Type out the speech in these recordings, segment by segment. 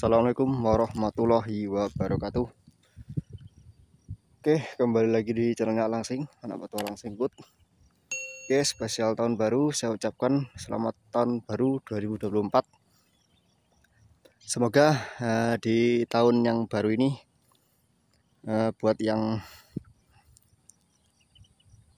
Assalamualaikum warahmatullahi wabarakatuh Oke kembali lagi di channelnya Langsing Anak Batu Langsing Good Oke spesial tahun baru saya ucapkan selamat tahun baru 2024 Semoga uh, di tahun yang baru ini uh, Buat yang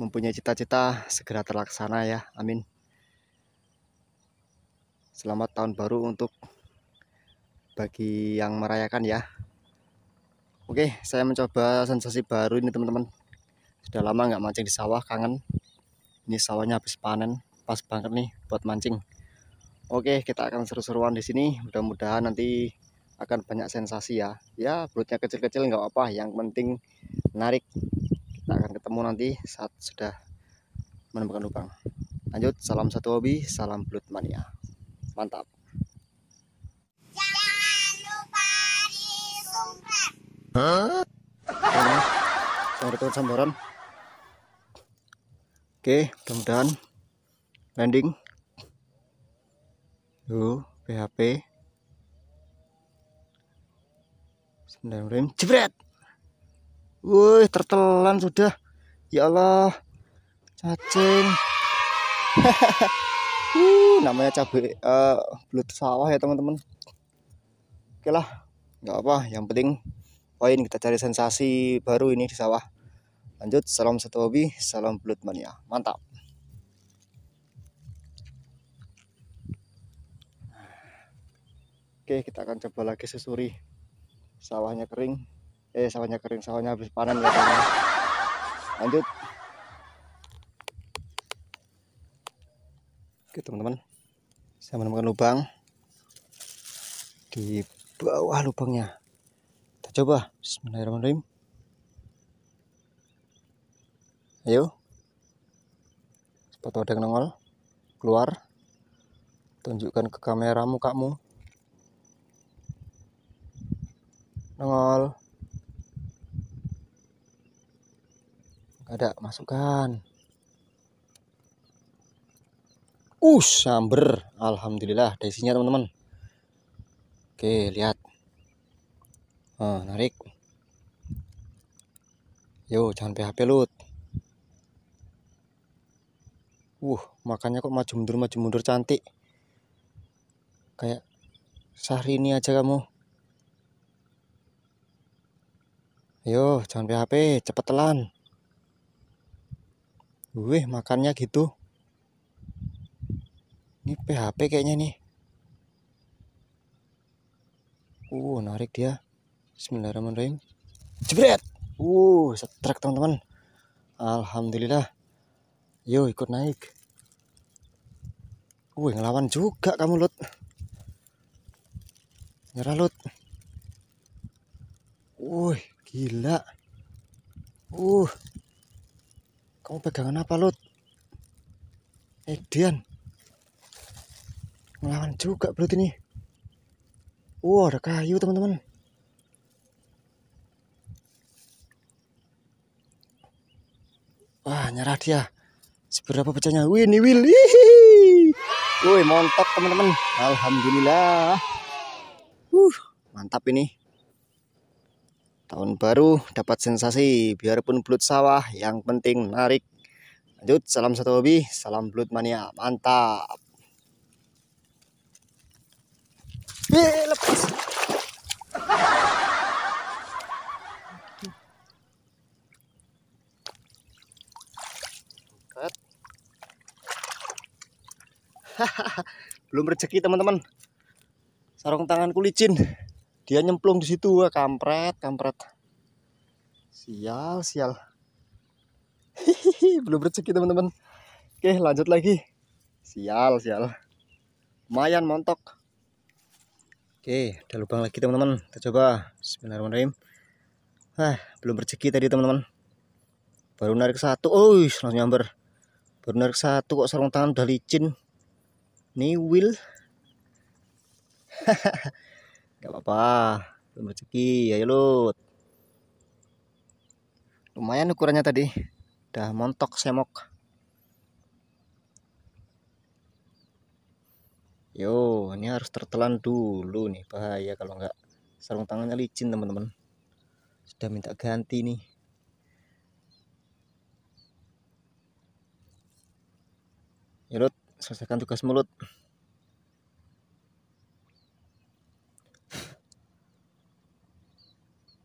mempunyai cita-cita segera terlaksana ya amin Selamat tahun baru untuk bagi yang merayakan ya Oke saya mencoba sensasi baru ini teman-teman sudah lama nggak mancing di sawah kangen ini sawahnya habis panen pas banget nih buat mancing Oke kita akan seru-seruan di sini mudah-mudahan nanti akan banyak sensasi ya ya perutnya kecil-kecil nggak apa yang penting narik. kita akan ketemu nanti saat sudah menemukan lubang lanjut salam satu hobi salam belut mania mantap Sorot samboran, Oke, mudah-mudahan landing. Tuh, PHP. sendang rem, jebret. Woi, tertelan sudah. Ya Allah. Cacing. uh, namanya cabai uh, eh, belut sawah ya, teman-teman. Oke lah, nggak apa, yang penting poin kita cari sensasi baru ini di sawah lanjut salam satu hobi salam blood mania mantap oke kita akan coba lagi sesuri sawahnya kering eh sawahnya kering sawahnya habis panen ya lanjut oke teman-teman saya menemukan lubang di bawah lubangnya kita coba. Bismillahirrahmanirrahim. Ayo. Sepatu ada yang nongol. Keluar. Tunjukkan ke kamera mukamu. Nongol. Gak ada masukan. Uh, samber. Alhamdulillah, ada isinya teman-teman. Oke, lihat nah, narik yo jangan PHP lut uh makanya kok maju mundur maju mundur cantik kayak ini aja kamu yo jangan PHP cepet telan Wih, makannya gitu. Ini PHP kayaknya nih. Uh, narik dia. Bismillahirrahmanirrahim. Jebret. Uh, setrek teman-teman. Alhamdulillah. Yo ikut naik. Wih ngelawan juga kamu Lut. Nyerah Lut. Wih gila. Uh. Kamu pegangan apa Lut? Edian. Eh, ngelawan juga Lut ini. Wah wow, ada kayu teman-teman. nyerah dia seberapa pecahnya wih ini Will wih montok teman-teman Alhamdulillah uh mantap ini tahun baru dapat sensasi biarpun belut sawah yang penting menarik lanjut salam satu hobi salam belut mania mantap Yeay, lepas belum rezeki teman-teman sarung tanganku licin dia nyemplung di situ wah kampret kampret sial sial belum rezeki teman-teman oke lanjut lagi sial sial lumayan montok oke ada lubang lagi teman-teman kita coba Bismillahirrahmanirrahim ah belum rezeki tadi teman-teman baru narik satu oh langsung nyamber baru narik satu kok sarung tangan udah licin wheel Gak apa-apa. Belum rezeki, ya lut. Lumayan ukurannya tadi. Udah montok semok. Yo, ini harus tertelan dulu nih, bahaya kalau nggak sarung tangannya licin, teman-teman. Sudah minta ganti nih. Yurut selesaikan tugas mulut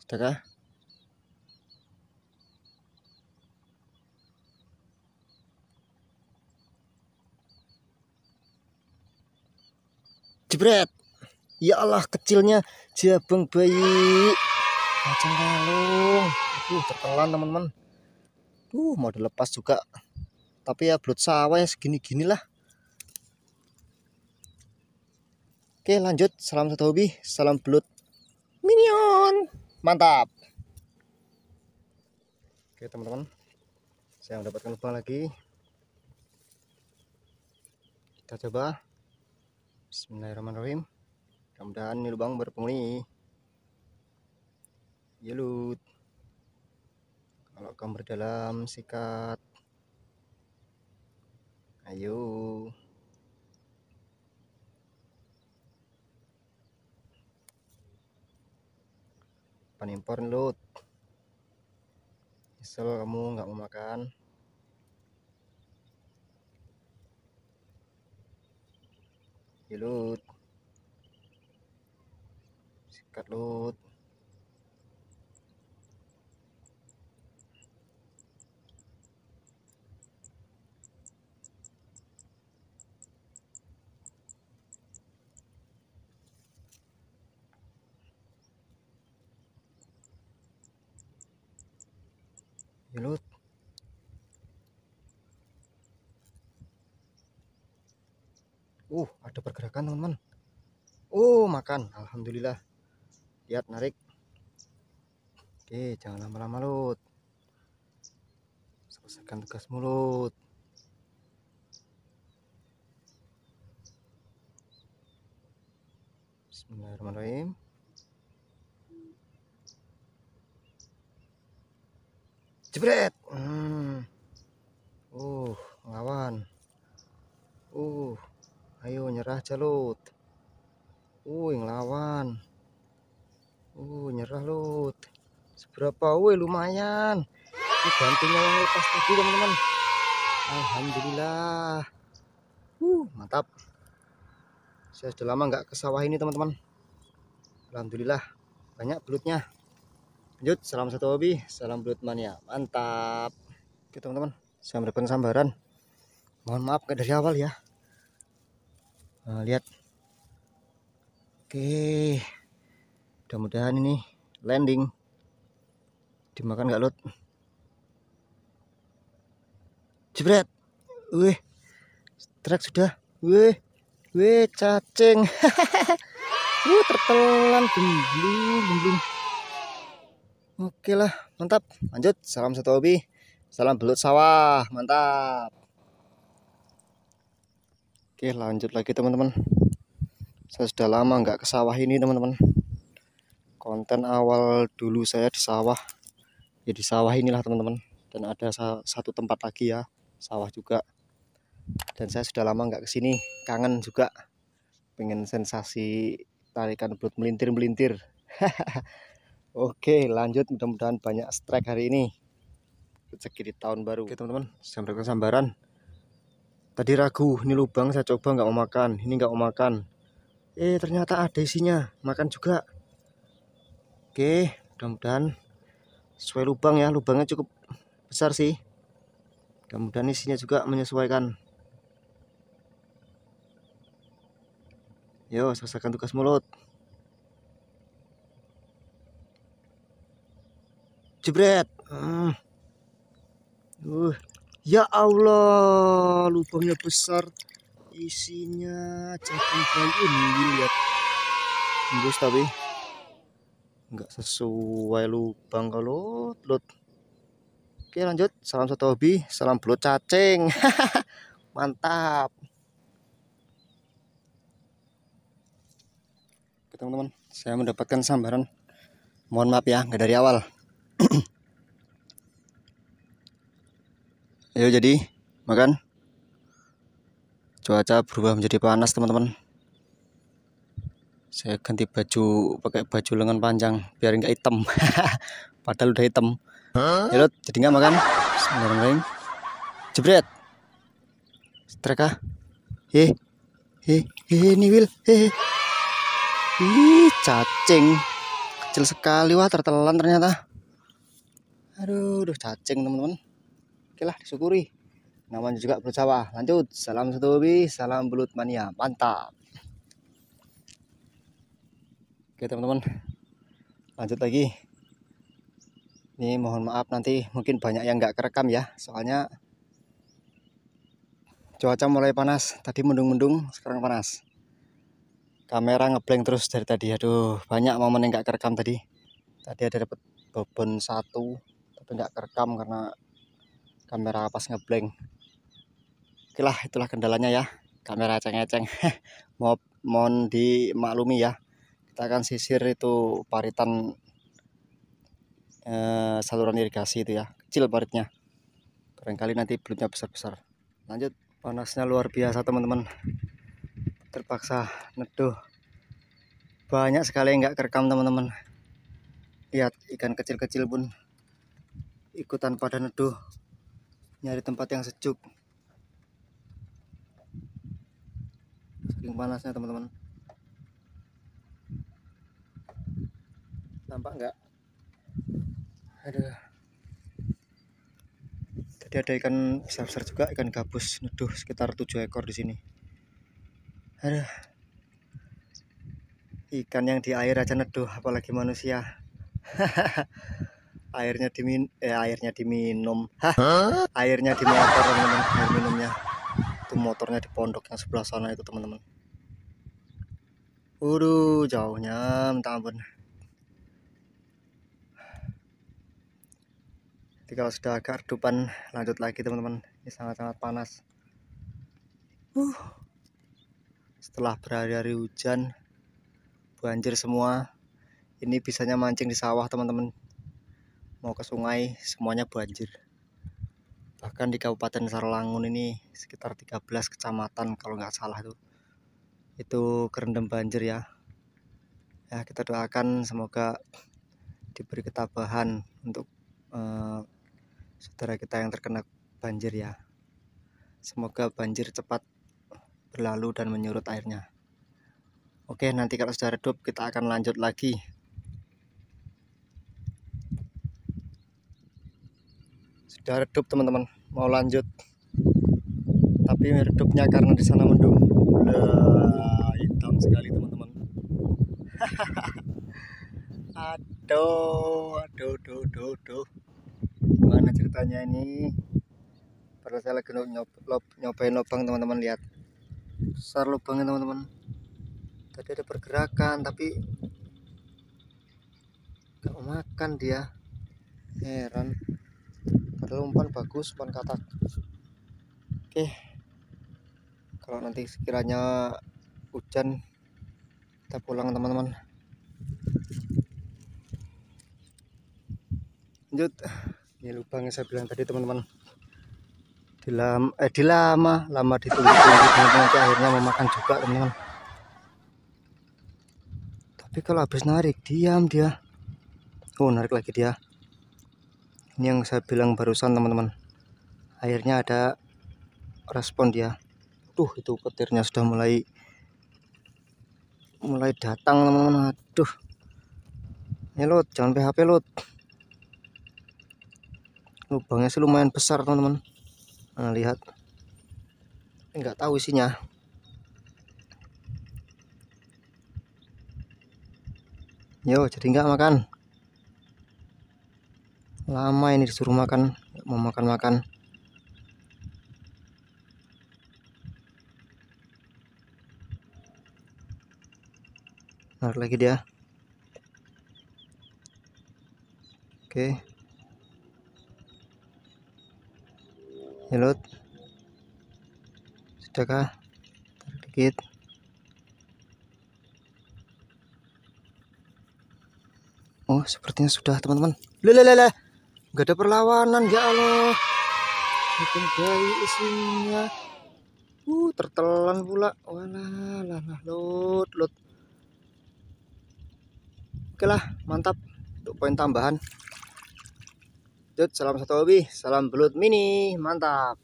sudahkah? jebret ya Allah kecilnya jabang bayi macam kalung uh tertelan teman-teman uh mau dilepas juga tapi ya belut sawah ya segini-ginilah Oke lanjut, salam satu hobi, salam belut Minion Mantap Oke teman-teman Saya mendapatkan lubang lagi Kita coba Bismillahirrahmanirrahim Mudah-mudahan ini lubang berpenghuni Yelut iya, Kalau kamu berdalam sikat Ayo impor lut misal kamu nggak mau makan iya, lut sikat lut makan teman-teman oh makan alhamdulillah lihat narik oke jangan lama-lama lut selesaikan tugas mulut Bismillahirrahmanirrahim jebret hmm. uh ngawan uh ayo nyerah celut, uh ngelawan uh nyerah Lut seberapa woi lumayan ini gantinya yang lepas tadi teman-teman Alhamdulillah uh mantap saya sudah lama nggak ke sawah ini teman-teman Alhamdulillah banyak belutnya lanjut salam satu hobi salam belut mania mantap oke teman-teman saya mendapatkan sambaran mohon maaf dari awal ya nah, lihat oke mudah-mudahan ini landing dimakan gak lut? jebret wih trek sudah wih wih cacing Wih tertelan gemblung gemblung oke lah mantap lanjut salam satu hobi salam belut sawah mantap Oke lanjut lagi teman-teman Saya sudah lama nggak ke sawah ini teman-teman Konten awal dulu saya di sawah Ya di sawah inilah teman-teman Dan ada satu tempat lagi ya Sawah juga Dan saya sudah lama nggak kesini Kangen juga Pengen sensasi tarikan belut melintir-melintir Oke lanjut mudah-mudahan banyak strike hari ini Rezeki di tahun baru Oke teman-teman sampai ke sambaran Tadi ragu, ini lubang saya coba nggak mau makan, ini nggak mau makan. Eh ternyata ada isinya, makan juga. Oke, mudah-mudahan sesuai lubang ya, lubangnya cukup besar sih. Mudah-mudahan isinya juga menyesuaikan. Yo, selesaikan tugas mulut. Jebret. Hmm. Uh. Ya Allah, lubangnya besar. Isinya cacing bayi ini lihat. Tembus tapi enggak sesuai lubang kalau lot. Oke, lanjut. Salam satu hobi, salam belut cacing. Mantap. Oke, teman-teman, saya mendapatkan sambaran. Mohon maaf ya, nggak dari awal. Ayo jadi makan. Cuaca berubah menjadi panas teman-teman. Saya ganti baju pakai baju lengan panjang biar nggak hitam. Padahal udah hitam. Yaudah jadi nggak makan. Bismillahirrahmanirrahim. Jebret. Streka. Ah. Heh. Heh, heh, ini wil, Heh. ini cacing. Kecil sekali wah tertelan ternyata. Aduh, duh cacing teman-teman oke lah disyukuri namanya juga berjawa lanjut salam satu hobi salam belut mania mantap oke teman-teman lanjut lagi ini mohon maaf nanti mungkin banyak yang nggak kerekam ya soalnya cuaca mulai panas tadi mendung-mendung sekarang panas kamera ngeblank terus dari tadi aduh banyak momen yang nggak kerekam tadi tadi ada dapat bobon satu tapi nggak kerekam karena kamera pas ngeblank oke lah itulah kendalanya ya kamera ceng-ceng mau mohon dimaklumi ya kita akan sisir itu paritan eh, saluran irigasi itu ya kecil paritnya barangkali nanti belutnya besar-besar lanjut panasnya luar biasa teman-teman terpaksa neduh banyak sekali yang nggak kerekam teman-teman lihat ikan kecil-kecil pun ikutan pada neduh nyari tempat yang sejuk saking panasnya teman-teman nampak nggak Ada. tadi ada ikan besar-besar juga ikan gabus neduh sekitar 7 ekor di sini Ada ikan yang di air aja neduh apalagi manusia airnya dimin eh airnya diminum hah airnya di motor teman-teman air minumnya itu motornya di pondok yang sebelah sana itu teman-teman Waduh jauhnya minta ampun jadi kalau sudah agak redupan lanjut lagi teman-teman ini sangat-sangat panas uh. setelah berhari-hari hujan banjir semua ini bisanya mancing di sawah teman-teman mau ke sungai semuanya banjir bahkan di Kabupaten Sarolangun ini sekitar 13 kecamatan kalau nggak salah tuh itu kerendam banjir ya ya kita doakan semoga diberi ketabahan untuk eh, saudara kita yang terkena banjir ya semoga banjir cepat berlalu dan menyurut airnya oke nanti kalau sudah redup kita akan lanjut lagi sudah redup teman-teman mau lanjut tapi redupnya karena di sana mendung udah hitam sekali teman-teman aduh aduh aduh aduh aduh gimana ceritanya ini pada saya lagi nyob lop, nyobain lubang teman-teman lihat besar lubangnya teman-teman tadi ada pergerakan tapi gak makan dia heran padahal umpan bagus umpan katak oke kalau nanti sekiranya hujan kita pulang teman-teman lanjut ini lubang yang saya bilang tadi teman-teman Dalam eh dilama lama ditunggu-tunggu nanti akhirnya memakan juga teman-teman tapi kalau habis narik diam dia oh narik lagi dia ini yang saya bilang barusan teman-teman akhirnya ada respon dia tuh itu petirnya sudah mulai mulai datang teman-teman aduh ini lot jangan PHP lot lubangnya sih lumayan besar teman-teman nah, lihat nggak tahu isinya yo jadi enggak makan lama ini disuruh makan mau makan-makan Nah, lagi dia oke nyelut ya, sudahkah Sedikit. oh sepertinya sudah teman-teman lelelele nggak ada perlawanan ya Allah hitung dari isinya uh tertelan pula walah lah lah lut, oke lah mantap untuk poin tambahan jod salam satu hobi salam belut mini mantap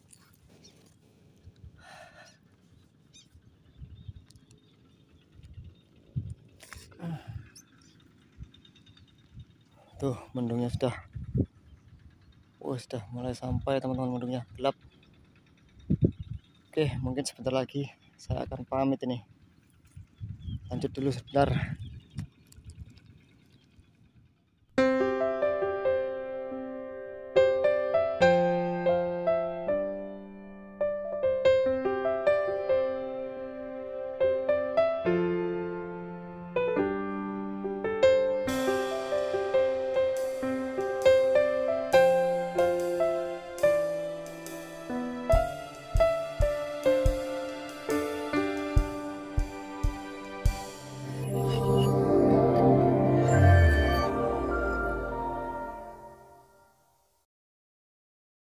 tuh mendungnya sudah Oh sudah mulai sampai teman-teman mendungnya gelap. Oke mungkin sebentar lagi saya akan pamit ini. Lanjut dulu sebentar.